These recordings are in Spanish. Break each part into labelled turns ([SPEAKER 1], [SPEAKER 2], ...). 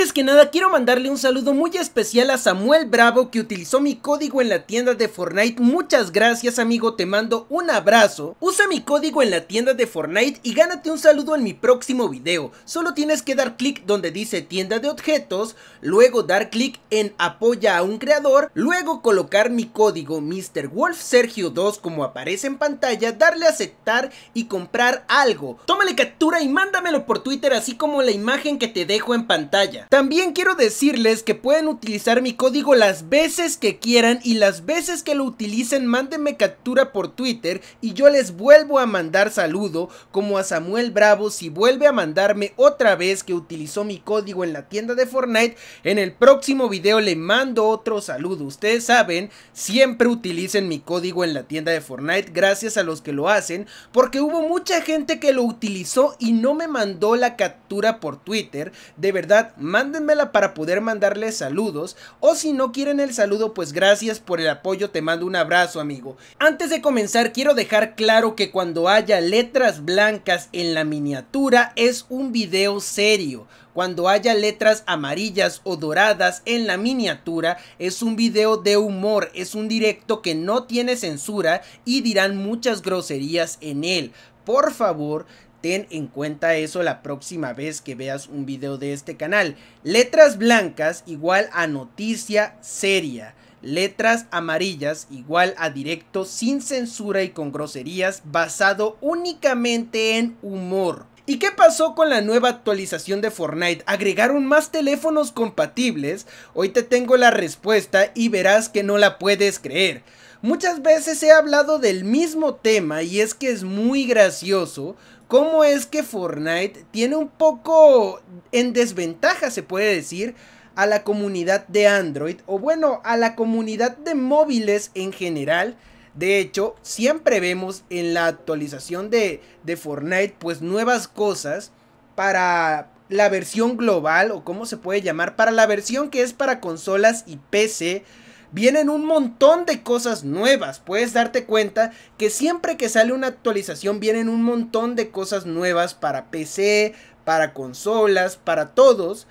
[SPEAKER 1] Antes que nada quiero mandarle un saludo muy especial a Samuel Bravo que utilizó mi código en la tienda de Fortnite. Muchas gracias amigo, te mando un abrazo. Usa mi código en la tienda de Fortnite y gánate un saludo en mi próximo video. Solo tienes que dar clic donde dice tienda de objetos, luego dar clic en apoya a un creador, luego colocar mi código Mr. 2 como aparece en pantalla, darle aceptar y comprar algo. Tómale captura y mándamelo por Twitter así como la imagen que te dejo en pantalla. También quiero decirles que pueden utilizar mi código las veces que quieran y las veces que lo utilicen mándenme captura por Twitter y yo les vuelvo a mandar saludo como a Samuel Bravo si vuelve a mandarme otra vez que utilizó mi código en la tienda de Fortnite, en el próximo video le mando otro saludo. Ustedes saben, siempre utilicen mi código en la tienda de Fortnite gracias a los que lo hacen porque hubo mucha gente que lo utilizó y no me mandó la captura por Twitter. De verdad, mándenmela para poder mandarles saludos o si no quieren el saludo pues gracias por el apoyo, te mando un abrazo amigo. Antes de comenzar quiero dejar claro que cuando haya letras blancas en la miniatura es un video serio. Cuando haya letras amarillas o doradas en la miniatura es un video de humor, es un directo que no tiene censura y dirán muchas groserías en él. Por favor, Ten en cuenta eso la próxima vez que veas un video de este canal. Letras blancas igual a noticia seria. Letras amarillas igual a directo sin censura y con groserías basado únicamente en humor. ¿Y qué pasó con la nueva actualización de Fortnite? ¿Agregaron más teléfonos compatibles? Hoy te tengo la respuesta y verás que no la puedes creer. Muchas veces he hablado del mismo tema y es que es muy gracioso cómo es que Fortnite tiene un poco en desventaja, se puede decir, a la comunidad de Android o bueno, a la comunidad de móviles en general. De hecho, siempre vemos en la actualización de, Fortnite pues nuevas cosas para la versión global o cómo se puede llamar, para la versión que es para consolas y PC vienen un montón de cosas nuevas. Puedes darte cuenta que siempre que sale una actualización vienen un montón de cosas nuevas para PC, para consolas, para todos.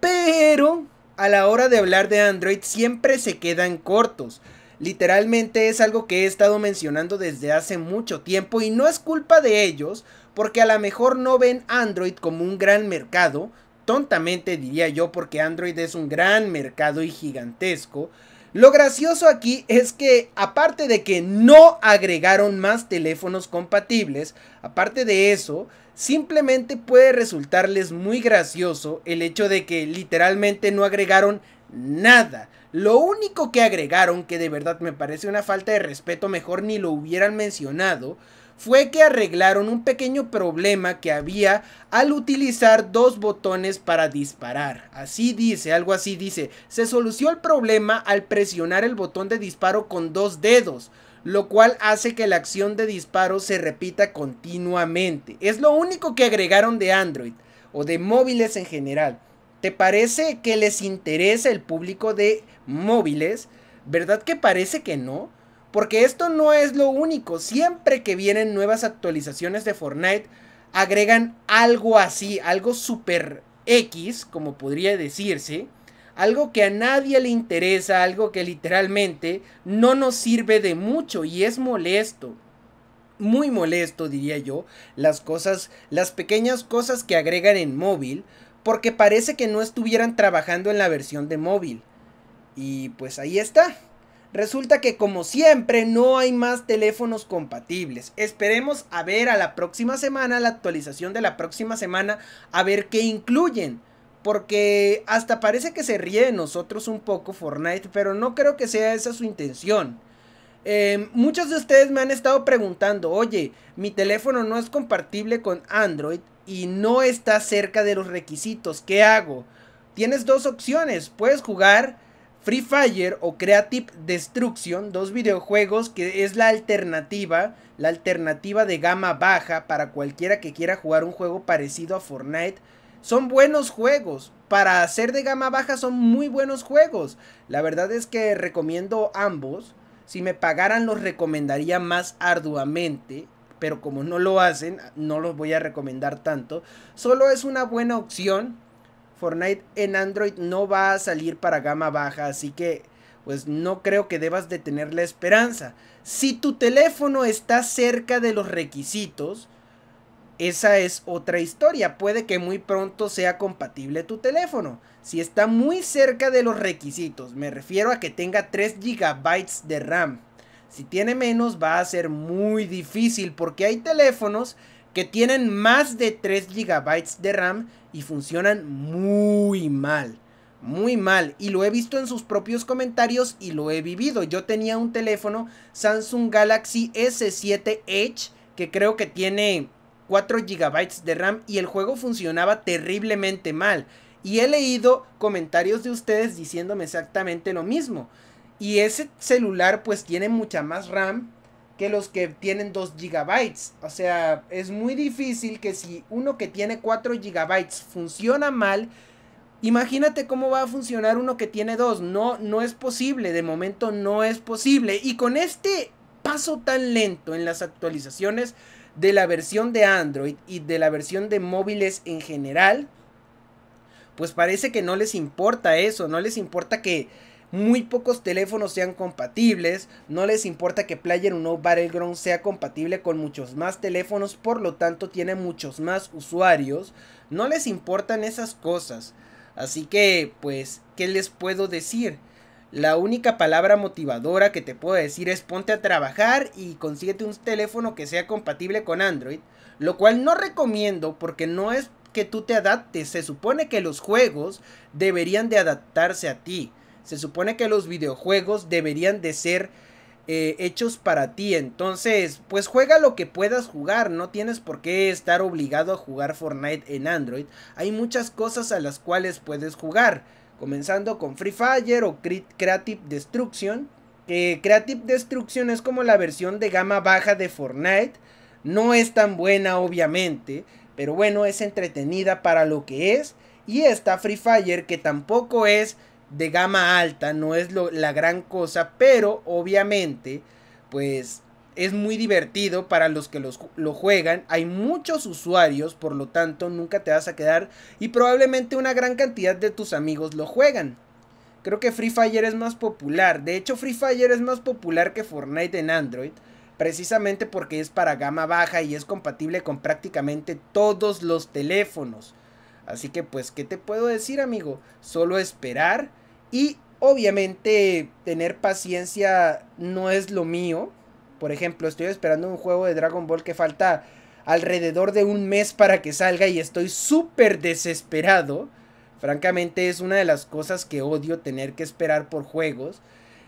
[SPEAKER 1] Pero a la hora de hablar de Android siempre se quedan cortos. Literalmente es algo que he estado mencionando desde hace mucho tiempo y no es culpa de ellos porque a lo mejor no ven Android como un gran mercado, tontamente diría yo porque Android es un gran mercado y gigantesco, lo gracioso aquí es que aparte de que no agregaron más teléfonos compatibles, aparte de eso, simplemente puede resultarles muy gracioso el hecho de que literalmente no agregaron nada. Lo único que agregaron, que de verdad me parece una falta de respeto, mejor ni lo hubieran mencionado, fue que arreglaron un pequeño problema que había al utilizar dos botones para disparar. Así dice, algo así dice, se solucionó el problema al presionar el botón de disparo con dos dedos lo cual hace que la acción de disparo se repita continuamente. Es lo único que agregaron de Android o de móviles en general. ¿Te parece que les interesa el público de móviles? ¿Verdad que parece que no? Porque esto no es lo único. Siempre que vienen nuevas actualizaciones de Fortnite, agregan algo así, algo super X, como podría decirse. Algo que a nadie le interesa, algo que literalmente no nos sirve de mucho y es molesto muy molesto, diría yo, las cosas, las pequeñas cosas que agregan en móvil, porque parece que no estuvieran trabajando en la versión de móvil. Y pues ahí está. Resulta que como siempre no hay más teléfonos compatibles. Esperemos a ver a la próxima semana, la actualización de la próxima semana, a ver qué incluyen. Porque hasta parece que se ríe de nosotros un poco Fortnite, pero no creo que sea esa su intención. Em, muchos de ustedes me han estado preguntando, oye, mi teléfono no es compatible con Android y no está cerca de los requisitos, ¿qué hago? Tienes dos opciones, puedes jugar Free Fire o Creative Destruction, dos videojuegos que es la alternativa, la alternativa de gama baja para cualquiera que quiera jugar un juego parecido a Fortnite. Son buenos juegos, para hacer de gama baja son muy buenos juegos. La verdad es que recomiendo ambos. Si me pagaran los recomendaría más arduamente, pero como no lo hacen, no los voy a recomendar tanto. Solo es una buena opción Fortnite en Android no va a salir para gama baja, así que pues no creo que debas de tener la esperanza. Si tu teléfono está cerca de los requisitos, esa es otra historia. Puede que muy pronto sea compatible tu teléfono. Si está muy cerca de los requisitos, me refiero a que tenga 3 GB de RAM. Si tiene menos va a ser muy difícil porque hay teléfonos que tienen más de 3 GB de RAM y funcionan muy mal. Muy mal. Y lo he visto en sus propios comentarios y lo he vivido. Yo tenía un teléfono Samsung Galaxy S7 Edge que creo que tiene 4 GB de RAM y el juego funcionaba terriblemente mal. Y he leído comentarios de ustedes diciéndome exactamente lo mismo. Y ese celular pues tiene mucha más RAM, que los que tienen 2 GB. O sea, es muy difícil que si uno que tiene 4 GB funciona mal, imagínate cómo va a funcionar uno que tiene 2. No, no es posible, de momento no es posible. Y con este paso tan lento en las actualizaciones de la versión de Android y de la versión de móviles en general, pues parece que no les importa eso, no les importa que muy pocos teléfonos sean compatibles, no les importa que Player o Battleground sea compatible con muchos más teléfonos, por lo tanto tiene muchos más usuarios, no les importan esas cosas. Así que, pues, ¿qué les puedo decir? La única palabra motivadora que te puedo decir es ponte a trabajar y consíguete un teléfono que sea compatible con Android, lo cual no recomiendo porque no es que tú te adaptes, se supone que los juegos deberían de adaptarse a ti. Se supone que los videojuegos deberían de ser eh, hechos para ti. Entonces, pues juega lo que puedas jugar. No tienes por qué estar obligado a jugar Fortnite en Android. Hay muchas cosas a las cuales puedes jugar. Comenzando con Free Fire o Creative Destruction. Creative Destruction es como la versión de gama baja de Fortnite. No es tan buena, obviamente. Pero bueno, es entretenida para lo que es. Y está Free Fire, que tampoco es de gama alta, no es la gran cosa, pero obviamente, pues es muy divertido para los que lo juegan. Hay muchos usuarios, por lo tanto, nunca te vas a quedar y probablemente una gran cantidad de tus amigos lo juegan. Creo que Free Fire es más popular. De hecho, Free Fire es más popular que Fortnite en Android. Precisamente porque es para gama baja y es compatible con prácticamente todos los teléfonos. Así que pues, ¿qué te puedo decir amigo? Solo esperar y obviamente tener paciencia no es lo mío. Por ejemplo, estoy esperando un juego de Dragon Ball que falta alrededor de un mes para que salga y estoy súper desesperado. Francamente es una de las cosas que odio tener que esperar por juegos.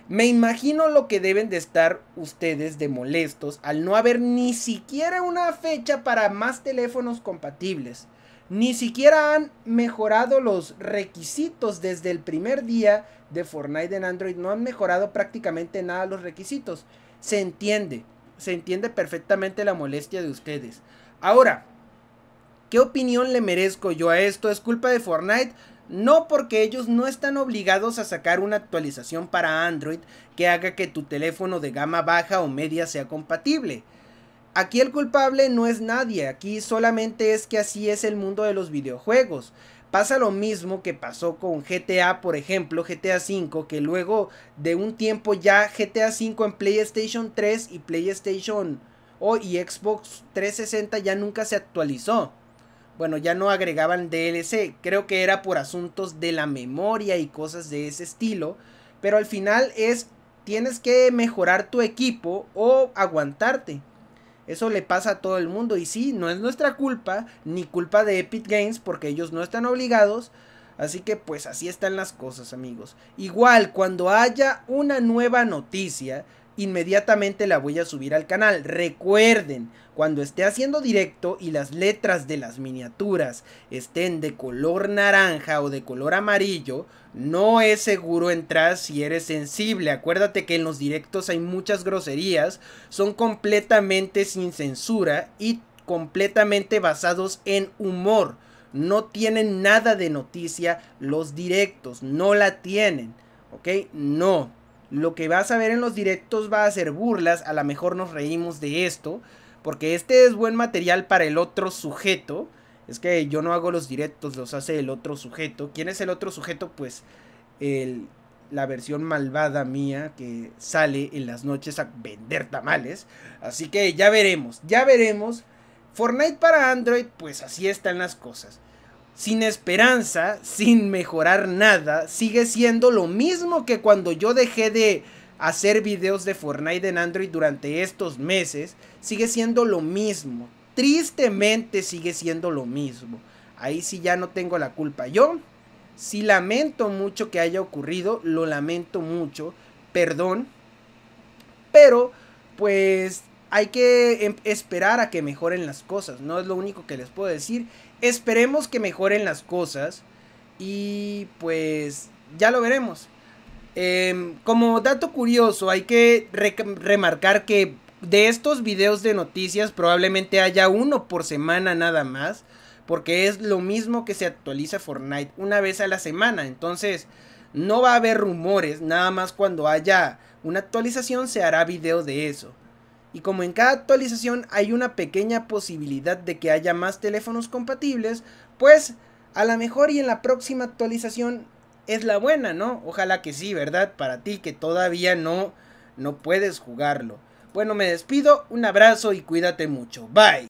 [SPEAKER 1] Me imagino lo que deben de estar ustedes de molestos al no haber ni siquiera una fecha para más teléfonos compatibles. Ni siquiera han mejorado los requisitos desde el primer día de Fortnite en Android. No han mejorado prácticamente nada los requisitos. Se entiende. Se entiende perfectamente la molestia de ustedes. Ahora, ¿qué opinión le merezco yo a esto? ¿Es culpa de Fortnite? No porque ellos no están obligados a sacar una actualización para Android que haga que tu teléfono de gama baja o media sea compatible. Aquí el culpable no es nadie, aquí solamente es que así es el mundo de los videojuegos. Pasa lo mismo que pasó con GTA, por ejemplo, GTA V, que luego de un tiempo ya GTA V en PlayStation 3 y PlayStation O oh, y Xbox 360 ya nunca se actualizó. Bueno, ya no agregaban DLC, creo que era por asuntos de la memoria y cosas de ese estilo, pero al final es tienes que mejorar tu equipo o aguantarte. Eso le pasa a todo el mundo y sí, no es nuestra culpa ni culpa de Epic Games porque ellos no están obligados. Así que pues así están las cosas amigos. Igual cuando haya una nueva noticia, inmediatamente la voy a subir al canal. Recuerden, cuando esté haciendo directo y las letras de las miniaturas estén de color naranja o de color amarillo, no es seguro entrar si eres sensible. Acuérdate que en los directos hay muchas groserías, son completamente sin censura y completamente basados en humor. No tienen nada de noticia los directos, no la tienen, ¿ok? No. Lo que vas a ver en los directos va a ser burlas, a lo mejor nos reímos de esto, porque este es buen material para el otro sujeto. Es que yo no hago los directos, los hace el otro sujeto. ¿Quién es el otro sujeto? Pues la versión malvada mía que sale en las noches a vender tamales. Así que ya veremos, ya veremos. Fortnite para Android, pues así están las cosas sin esperanza, sin mejorar nada, sigue siendo lo mismo que cuando yo dejé de hacer videos de Fortnite en Android durante estos meses, sigue siendo lo mismo. Tristemente sigue siendo lo mismo. Ahí sí ya no tengo la culpa yo. Sí lamento mucho que haya ocurrido, lo lamento mucho, perdón. Pero pues hay que em, esperar a que mejoren las cosas, no es lo único que les puedo decir. Esperemos que mejoren las cosas y pues ya lo veremos. Em, como dato curioso, hay que remarcar que de estos videos de noticias probablemente haya uno por semana nada más, porque es lo mismo que se actualiza Fortnite una vez a la semana. Entonces, no va a haber rumores, nada más cuando haya una actualización se hará video de eso y como en cada actualización hay una pequeña posibilidad de que haya más teléfonos compatibles, pues a lo mejor y en la próxima actualización es la buena, ¿no? Ojalá que sí, ¿verdad? Para ti que todavía no, no puedes jugarlo. Bueno, me despido, un abrazo y cuídate mucho. Bye.